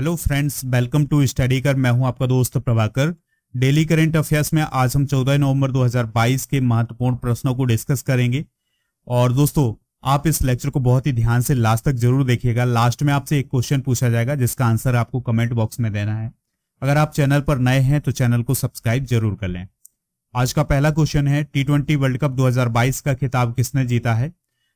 hello friends welcome to study कर मैं हूं आपका दोस्त प्रभाकर डेली करंट अफेयर्स में आज हम 14 नवंबर 2022 के महत्वपूर्ण प्रश्नों को डिस्कस करेंगे और दोस्तों आप इस लेक्चर को बहुत ही ध्यान से लास्ट तक जरूर देखिएगा लास्ट में आपसे एक क्वेश्चन पूछा जाएगा जिसका आंसर आपको कमेंट बॉक्स में देना है अगर आप चैनल पर नए हैं तो चैनल को सब्सक्राइब जरूर कर लें आज का पहला क्वेश्चन है टी ट्वेंटी वर्ल्ड कप 2022 का खिताब किसने जीता है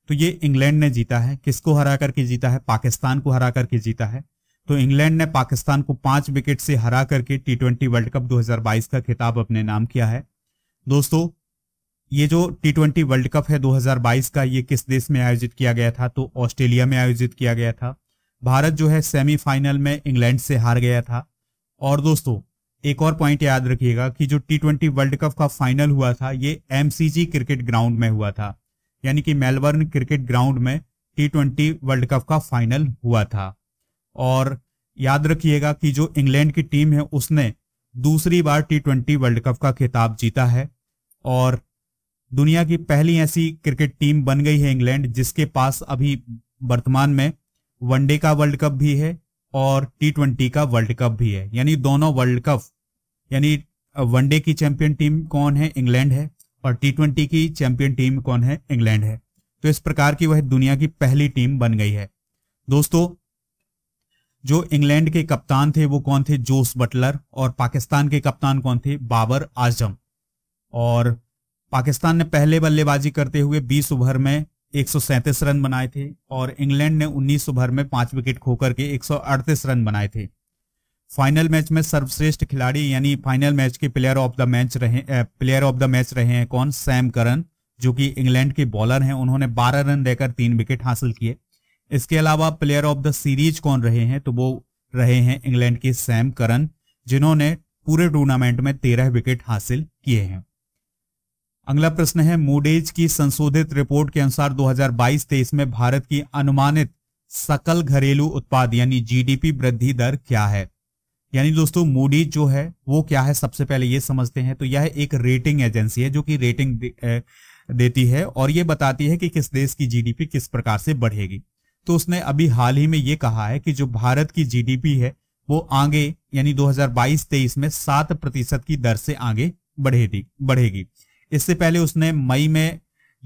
तो ये इंग्लैंड ने जीता है किसको हरा करके जीता है पाकिस्तान को हरा करके जीता है तो इंग्लैंड ने पाकिस्तान को पांच विकेट से हरा करके टी ट्वेंटी वर्ल्ड कप 2022 का खिताब अपने नाम किया है दोस्तों ये जो टी ट्वेंटी वर्ल्ड कप है 2022 का ये किस देश में आयोजित किया गया था तो ऑस्ट्रेलिया में आयोजित किया गया था भारत जो है सेमीफाइनल में इंग्लैंड से हार गया था और दोस्तों एक और पॉइंट याद रखिएगा कि जो टी ट्वेंटी वर्ल्ड कप का फाइनल हुआ था ये एमसीजी क्रिकेट ग्राउंड में हुआ था यानी कि मेलबर्न क्रिकेट ग्राउंड में टी ट्वेंटी वर्ल्ड कप का फाइनल हुआ था और याद रखिएगा कि जो इंग्लैंड की टीम है उसने दूसरी बार टी ट्वेंटी वर्ल्ड कप का खिताब जीता है और दुनिया की पहली ऐसी क्रिकेट टीम बन गई है इंग्लैंड जिसके पास अभी वर्तमान में वनडे का वर्ल्ड कप भी है और टी ट्वेंटी का वर्ल्ड कप भी है यानी दोनों वर्ल्ड कप यानी वनडे की चैंपियन टीम कौन है इंग्लैंड है और टी ट्वेंटी की चैंपियन टीम कौन है इंग्लैंड है तो इस प्रकार की वह दुनिया की पहली टीम बन गई है दोस्तों जो इंग्लैंड के कप्तान थे वो कौन थे जोस बटलर और पाकिस्तान के कप्तान कौन थे बाबर आजम और पाकिस्तान ने पहले बल्लेबाजी करते हुए 20 ओवर में एक रन बनाए थे और इंग्लैंड ने 19 ओवर में पांच विकेट खोकर के 138 रन बनाए थे फाइनल मैच में सर्वश्रेष्ठ खिलाड़ी यानी फाइनल मैच के प्लेयर ऑफ द मैच रहे प्लेयर ऑफ द मैच रहे हैं कौन सैम करन जो कि इंग्लैंड के बॉलर हैं उन्होंने 12 रन देकर तीन विकेट हासिल किए इसके अलावा प्लेयर ऑफ द सीरीज कौन रहे हैं तो वो रहे हैं इंग्लैंड के सैम करन जिन्होंने पूरे टूर्नामेंट में तेरह विकेट हासिल किए हैं अगला प्रश्न है मूडेज की संशोधित रिपोर्ट के अनुसार 2022-23 में भारत की अनुमानित सकल घरेलू उत्पाद यानी जीडीपी वृद्धि दर क्या है यानी दोस्तों मूडीज जो है वो क्या है सबसे पहले ये समझते हैं तो यह एक रेटिंग एजेंसी है जो कि रेटिंग दे, देती है और ये बताती है कि किस देश की जीडीपी किस प्रकार से बढ़ेगी तो उसने अभी हाल ही में ये कहा है कि जो भारत की जीडीपी है वो आगे यानी 2022-23 में सात प्रतिशत की दर से आगे बढ़ेगी बढ़ेगी इससे पहले उसने मई में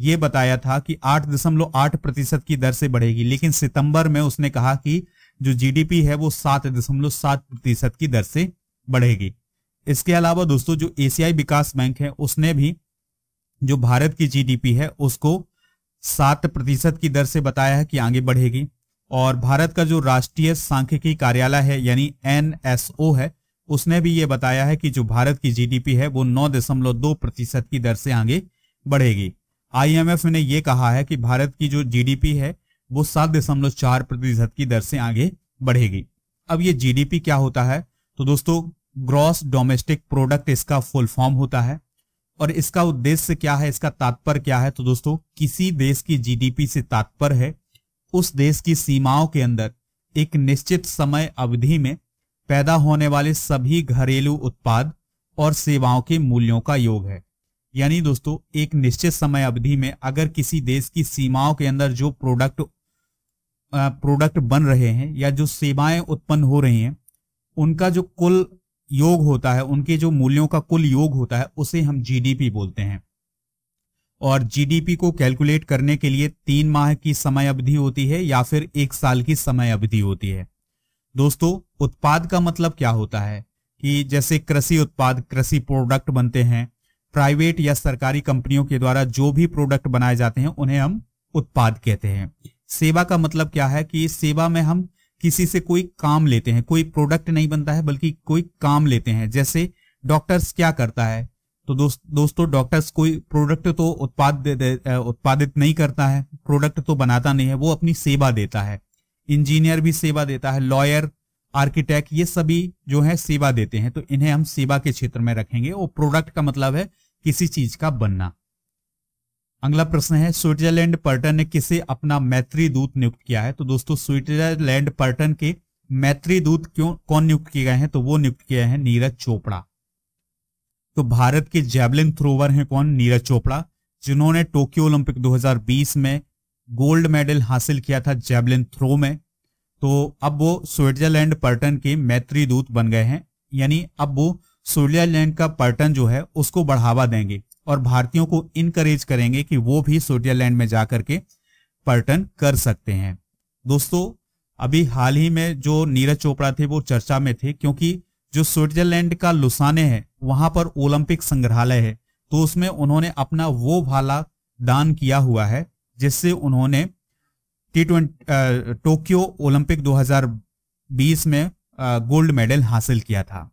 ये बताया था कि आठ दशमलव आठ प्रतिशत की दर से बढ़ेगी लेकिन सितंबर में उसने कहा कि जो जीडीपी है वो सात दशमलव सात प्रतिशत की दर से बढ़ेगी इसके अलावा दोस्तों जो एशियाई विकास बैंक है उसने भी जो भारत की जीडीपी है उसको सात प्रतिशत की दर से बताया है कि आगे बढ़ेगी और भारत का जो राष्ट्रीय सांख्यिकी कार्यालय है यानी एनएसओ है उसने भी ये बताया है कि जो भारत की जीडीपी है वो नौ दशमलव दो प्रतिशत की दर से आगे बढ़ेगी आईएमएफ ने यह कहा है कि भारत की जो जीडीपी है वो सात दशमलव चार प्रतिशत की दर से आगे बढ़ेगी अब ये जीडीपी क्या होता है तो दोस्तों ग्रॉस डोमेस्टिक प्रोडक्ट इसका फुल फॉर्म होता है और इसका उद्देश्य क्या है इसका तात्पर्य क्या है तो दोस्तों किसी देश की जीडीपी से तात्पर्य है उस देश की सीमाओं के अंदर एक निश्चित समय अवधि में पैदा होने वाले सभी घरेलू उत्पाद और सेवाओं के मूल्यों का योग है यानी दोस्तों एक निश्चित समय अवधि में अगर किसी देश की सीमाओं के अंदर जो प्रोडक्ट प्रोडक्ट बन रहे हैं या जो सेवाएं उत्पन्न हो रही हैं उनका जो कुल योग होता है उनके जो मूल्यों का कुल योग होता है उसे हम जीडीपी बोलते हैं और जीडीपी को कैलकुलेट करने के लिए तीन माह की समय अवधि होती है या फिर एक साल की समय अवधि होती है दोस्तों उत्पाद का मतलब क्या होता है कि जैसे कृषि उत्पाद कृषि प्रोडक्ट बनते हैं प्राइवेट या सरकारी कंपनियों के द्वारा जो भी प्रोडक्ट बनाए जाते हैं उन्हें हम उत्पाद कहते हैं सेवा का मतलब क्या है कि सेवा में हम किसी से कोई काम लेते हैं कोई प्रोडक्ट नहीं बनता है बल्कि कोई काम लेते हैं जैसे डॉक्टर्स क्या करता है तो दोस्त दोस्तों डॉक्टर्स कोई प्रोडक्ट तो उत्पाद उत्पादित नहीं करता है प्रोडक्ट तो बनाता नहीं है वो अपनी सेवा देता है इंजीनियर भी सेवा देता है लॉयर आर्किटेक्ट ये सभी जो है सेवा देते हैं तो इन्हें हम सेवा के क्षेत्र में रखेंगे और प्रोडक्ट का मतलब है किसी चीज का बनना अगला प्रश्न है स्विट्जरलैंड पर्टन ने किसे अपना मैत्री दूत नियुक्त किया है तो दोस्तों स्विट्जरलैंड पर्टन के मैत्री दूत क्यों कौन नियुक्त किए गए हैं तो वो नियुक्त किए हैं नीरज चोपड़ा तो भारत के जैवलिन थ्रोवर हैं कौन नीरज चोपड़ा जिन्होंने टोक्यो ओलंपिक 2020 में गोल्ड मेडल हासिल किया था जैवलिन थ्रो में तो अब वो स्विट्जरलैंड पर्टन के मैत्री दूत बन गए हैं यानी अब वो स्विट्जरलैंड का पर्टन जो है उसको बढ़ावा देंगे और भारतीयों को इनकरेज करेंगे कि वो भी स्विट्जरलैंड में जाकर के पर्यटन कर सकते हैं दोस्तों अभी हाल ही में जो नीरज चोपड़ा थे वो चर्चा में थे क्योंकि जो स्विट्जरलैंड का लुसाने है वहां पर ओलंपिक संग्रहालय है तो उसमें उन्होंने अपना वो भाला दान किया हुआ है जिससे उन्होंने टी टोक्यो ओलंपिक 2020 में गोल्ड मेडल हासिल किया था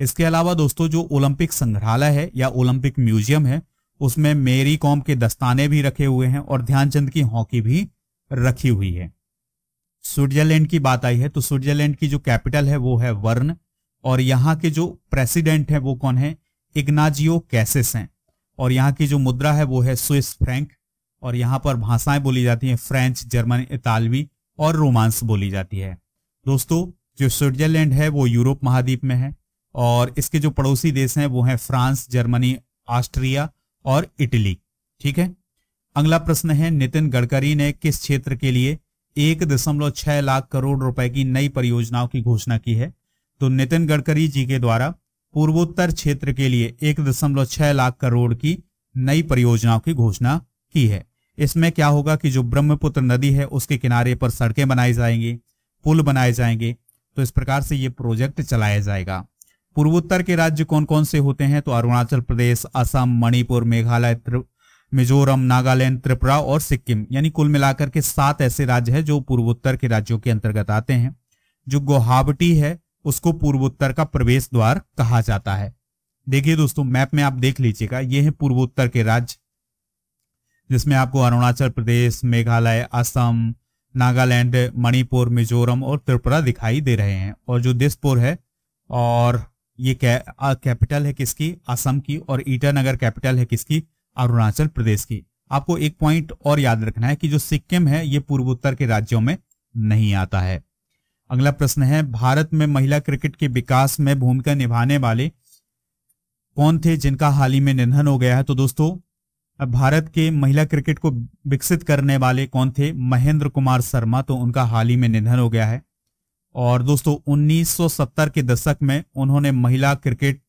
इसके अलावा दोस्तों जो ओलंपिक संग्रहालय है या ओलंपिक म्यूजियम है उसमें मेरी कॉम के दस्ताने भी रखे हुए हैं और ध्यानचंद की हॉकी भी रखी हुई है स्विट्जरलैंड की बात आई है तो स्विट्जरलैंड की जो कैपिटल है वो है वर्न और यहाँ के जो प्रेसिडेंट है वो कौन है इग्नाजियो कैसेस हैं और यहाँ की जो मुद्रा है वो है स्विस फ्रैंक और यहाँ पर भाषाएं बोली जाती हैं फ्रेंच जर्मन इतालवी और रोमांस बोली जाती है दोस्तों जो स्विट्जरलैंड है वो यूरोप महाद्वीप में है और इसके जो पड़ोसी देश हैं वो हैं फ्रांस जर्मनी ऑस्ट्रिया और इटली ठीक है अगला प्रश्न है नितिन गडकरी ने किस क्षेत्र के लिए एक दशमलव छह लाख करोड़ रुपए की नई परियोजनाओं की घोषणा की है तो नितिन गडकरी जी के द्वारा पूर्वोत्तर क्षेत्र के लिए एक दशमलव छह लाख करोड़ की नई परियोजनाओं की घोषणा की है इसमें क्या होगा कि जो ब्रह्मपुत्र नदी है उसके किनारे पर सड़कें बनाई जाएंगी पुल बनाए जाएंगे तो इस प्रकार से ये प्रोजेक्ट चलाया जाएगा पूर्वोत्तर के राज्य कौन कौन से होते हैं तो अरुणाचल प्रदेश असम मणिपुर मेघालय मिजोरम नागालैंड त्रिपुरा और सिक्किम यानी कुल मिलाकर के सात ऐसे राज्य हैं जो पूर्वोत्तर के राज्यों के अंतर्गत आते हैं जो गुवाहाटी है उसको पूर्वोत्तर का प्रवेश द्वार कहा जाता है देखिए दोस्तों मैप में आप देख लीजिएगा ये है पूर्वोत्तर के राज्य जिसमें आपको अरुणाचल प्रदेश मेघालय असम नागालैंड मणिपुर मिजोरम और त्रिपुरा दिखाई दे रहे हैं और जो दिसपुर है और ये कैपिटल है किसकी असम की और ईटानगर कैपिटल है किसकी अरुणाचल प्रदेश की आपको एक पॉइंट और याद रखना है कि जो सिक्किम है ये पूर्वोत्तर के राज्यों में नहीं आता है अगला प्रश्न है भारत में महिला क्रिकेट के विकास में भूमिका निभाने वाले कौन थे जिनका हाल ही में निधन हो गया है तो दोस्तों भारत के महिला क्रिकेट को विकसित करने वाले कौन थे महेंद्र कुमार शर्मा तो उनका हाल ही में निधन हो गया है और दोस्तों 1970 के दशक में उन्होंने महिला क्रिकेट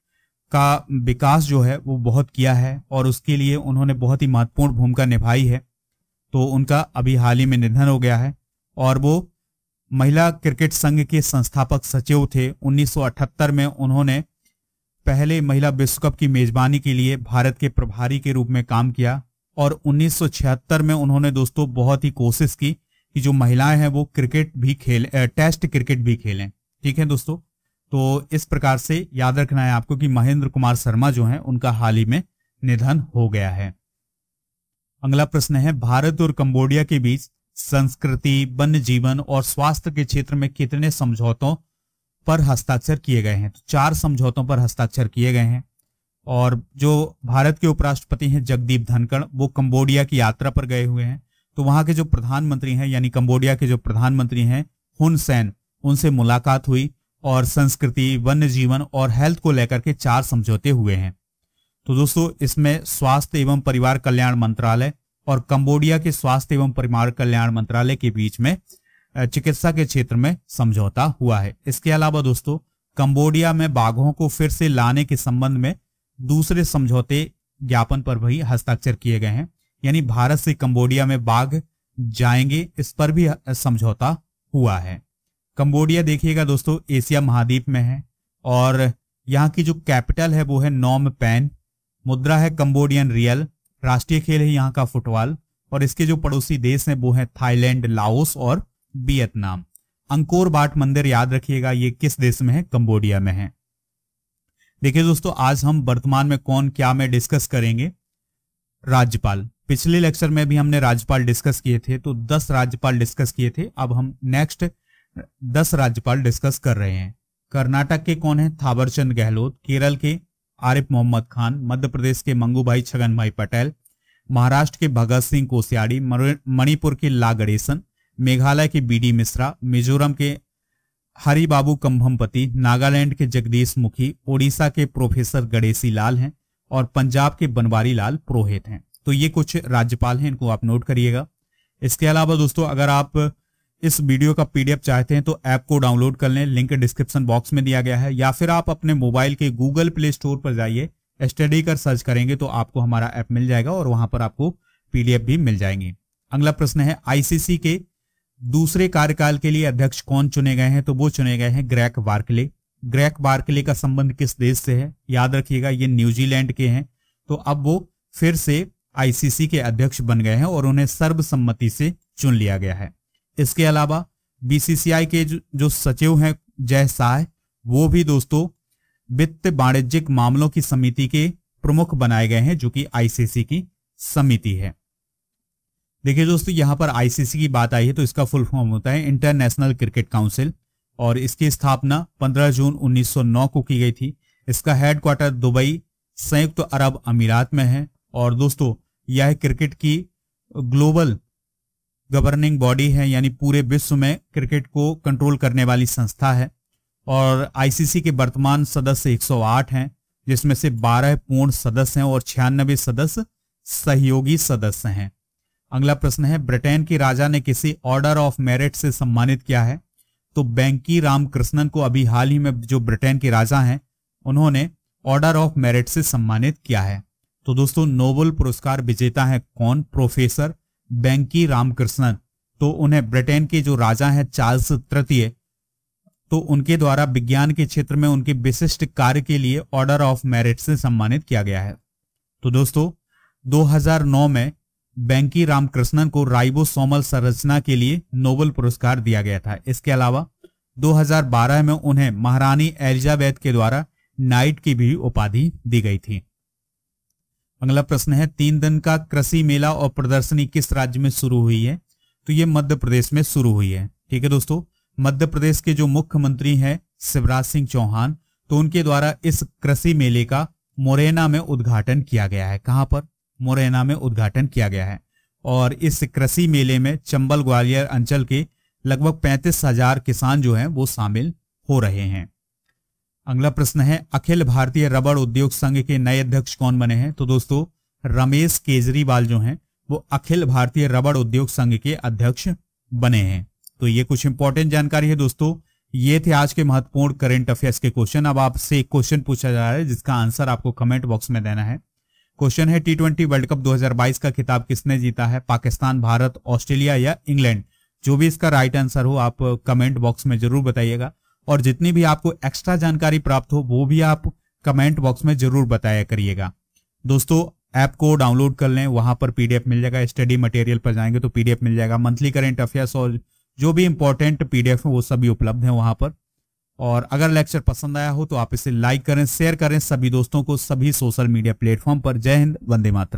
का विकास जो है वो बहुत किया है और उसके लिए उन्होंने बहुत ही महत्वपूर्ण भूमिका निभाई है तो उनका अभी हाल ही में निधन हो गया है और वो महिला क्रिकेट संघ के संस्थापक सचिव थे 1978 में उन्होंने पहले महिला विश्व कप की मेजबानी के लिए भारत के प्रभारी के रूप में काम किया और 1976 में उन्होंने दोस्तों बहुत ही कोशिश की कि जो महिलाएं हैं वो क्रिकेट भी खेल टेस्ट क्रिकेट भी खेलें ठीक है दोस्तों तो इस प्रकार से याद रखना है आपको कि महेंद्र कुमार शर्मा जो हैं उनका हाल ही में निधन हो गया है अगला प्रश्न है भारत और कंबोडिया के बीच संस्कृति वन्य जीवन और स्वास्थ्य के क्षेत्र में कितने समझौतों पर हस्ताक्षर किए गए हैं तो चार समझौतों पर हस्ताक्षर किए गए हैं और जो भारत के उपराष्ट्रपति हैं जगदीप धनखड़ वो कंबोडिया की यात्रा पर गए हुए हैं तो वहां के जो प्रधानमंत्री हैं यानी कंबोडिया के जो प्रधानमंत्री हैं हुन सैन उनसे मुलाकात हुई और संस्कृति वन्य जीवन और हेल्थ को लेकर के चार समझौते हुए हैं तो दोस्तों इसमें स्वास्थ्य एवं परिवार कल्याण मंत्रालय और कंबोडिया के स्वास्थ्य एवं परिवार कल्याण मंत्रालय के बीच में चिकित्सा के क्षेत्र में समझौता हुआ है इसके अलावा दोस्तों कंबोडिया में बाघों को फिर से लाने के संबंध में दूसरे समझौते ज्ञापन पर भी हस्ताक्षर किए गए हैं यानी भारत से कंबोडिया में बाघ जाएंगे इस पर भी समझौता हुआ है कंबोडिया देखिएगा दोस्तों एशिया महाद्वीप में है और यहाँ की जो कैपिटल है वो है नॉम पैन मुद्रा है कंबोडियन रियल राष्ट्रीय खेल है यहाँ का फुटबॉल और इसके जो पड़ोसी देश हैं वो है थाईलैंड लाओस और वियतनाम अंकोर बाट मंदिर याद रखिएगा ये किस देश में है कंबोडिया में है देखिए दोस्तों आज हम वर्तमान में कौन क्या में डिस्कस करेंगे राज्यपाल पिछले लेक्चर में भी हमने राज्यपाल डिस्कस किए थे तो दस राज्यपाल डिस्कस किए थे अब हम नेक्स्ट दस राज्यपाल डिस्कस कर रहे हैं कर्नाटक के कौन है थावरचंद गहलोत केरल के आरिफ मोहम्मद खान मध्य प्रदेश के मंगू भाई छगन भाई पटेल महाराष्ट्र के भगत सिंह कोश्यारी मणिपुर के ला गणेशन मेघालय के बीडी मिश्रा मिजोरम के हरिबाबू कंभमपति नागालैंड के जगदीश मुखी ओडिशा के प्रोफेसर गणेशी लाल हैं और पंजाब के बनवारी लाल पुरोहित हैं तो ये कुछ राज्यपाल हैं इनको आप नोट करिएगा इसके अलावा दोस्तों अगर आप इस वीडियो का पीडीएफ चाहते हैं तो ऐप को डाउनलोड कर लें लिंक डिस्क्रिप्शन बॉक्स में दिया गया है या फिर आप अपने मोबाइल के गूगल प्ले स्टोर पर जाइए स्टडी कर सर्च करेंगे तो आपको हमारा ऐप मिल जाएगा और वहां पर आपको पीडीएफ भी मिल जाएंगे अगला प्रश्न है आईसीसी के दूसरे कार्यकाल के लिए अध्यक्ष कौन चुने गए हैं तो वो चुने गए हैं ग्रैक वार्कले ग्रैक वार्कले का संबंध किस देश से है याद रखिएगा ये न्यूजीलैंड के हैं तो अब वो फिर से आईसीसी के अध्यक्ष बन गए हैं और उन्हें सर्वसम्मति से चुन लिया गया है इसके अलावा बीसीसीआई के जो सचिव हैं जय शाह वो भी दोस्तों वित्त वाणिज्यिक मामलों की समिति के प्रमुख बनाए गए हैं जो कि आईसीसी की समिति है देखिए दोस्तों यहां पर आईसीसी की बात आई है तो इसका फुल फॉर्म होता है इंटरनेशनल क्रिकेट काउंसिल और इसकी स्थापना 15 जून 1909 को की गई थी इसका हेडक्वार्टर दुबई संयुक्त अरब अमीरात में है और दोस्तों यह क्रिकेट की ग्लोबल गवर्निंग बॉडी है यानी पूरे विश्व में क्रिकेट को कंट्रोल करने वाली संस्था है और आईसीसी के वर्तमान सदस्य 108 हैं जिसमें से 12 पूर्ण सदस्य हैं और छियानबे सदस्य सहयोगी सदस्य हैं अगला प्रश्न है ब्रिटेन के राजा ने किसी ऑर्डर ऑफ मेरिट से सम्मानित किया है तो बैंकी रामकृष्णन को अभी हाल ही में जो ब्रिटेन के राजा हैं उन्होंने ऑर्डर ऑफ मेरिट से सम्मानित किया है तो दोस्तों नोबल पुरस्कार विजेता है कौन प्रोफेसर बैंकी रामकृष्णन तो उन्हें ब्रिटेन के जो राजा हैं चार्ल्स तृतीय तो उनके द्वारा विज्ञान के क्षेत्र में उनके विशिष्ट कार्य के लिए ऑर्डर ऑफ मेरिट से सम्मानित किया गया है तो दोस्तों 2009 में बैंकी रामकृष्णन को राइबोसोमल संरचना के लिए नोबल पुरस्कार दिया गया था इसके अलावा 2012 में उन्हें महारानी एलिजाबेथ के द्वारा नाइट की भी उपाधि दी गई थी अगला प्रश्न है तीन दिन का कृषि मेला और प्रदर्शनी किस राज्य में शुरू हुई है तो ये मध्य प्रदेश में शुरू हुई है ठीक है दोस्तों मध्य प्रदेश के जो मुख्यमंत्री हैं शिवराज सिंह चौहान तो उनके द्वारा इस कृषि मेले का मोरेना में उद्घाटन किया गया है कहां पर मोरेना में उद्घाटन किया गया है और इस कृषि मेले में चंबल ग्वालियर अंचल के लगभग पैंतीस हजार किसान जो है वो शामिल हो रहे हैं अगला प्रश्न है अखिल भारतीय रबड़ उद्योग संघ के नए अध्यक्ष कौन बने हैं तो दोस्तों रमेश केजरीवाल जो हैं वो अखिल भारतीय रबड़ उद्योग संघ के अध्यक्ष बने हैं तो ये कुछ इंपॉर्टेंट जानकारी है दोस्तों ये थे आज के महत्वपूर्ण करेंट अफेयर्स के क्वेश्चन अब आपसे एक क्वेश्चन पूछा जा रहा है जिसका आंसर आपको कमेंट बॉक्स में देना है क्वेश्चन है टी ट्वेंटी वर्ल्ड कप 2022 का खिताब किसने जीता है पाकिस्तान भारत ऑस्ट्रेलिया या इंग्लैंड जो भी इसका राइट आंसर हो आप कमेंट बॉक्स में जरूर बताइएगा और जितनी भी आपको एक्स्ट्रा जानकारी प्राप्त हो वो भी आप कमेंट बॉक्स में जरूर बताया करिएगा दोस्तों ऐप को डाउनलोड कर लें वहां पर पीडीएफ मिल जाएगा स्टडी मटेरियल पर जाएंगे तो पीडीएफ मिल जाएगा मंथली करेंट अफेयर्स और जो भी इंपॉर्टेंट पीडीएफ है वो सभी उपलब्ध है वहां पर और अगर लेक्चर पसंद आया हो तो आप इसे लाइक करें शेयर करें सभी दोस्तों को सभी सोशल मीडिया प्लेटफॉर्म पर जय हिंद वंदे मातरम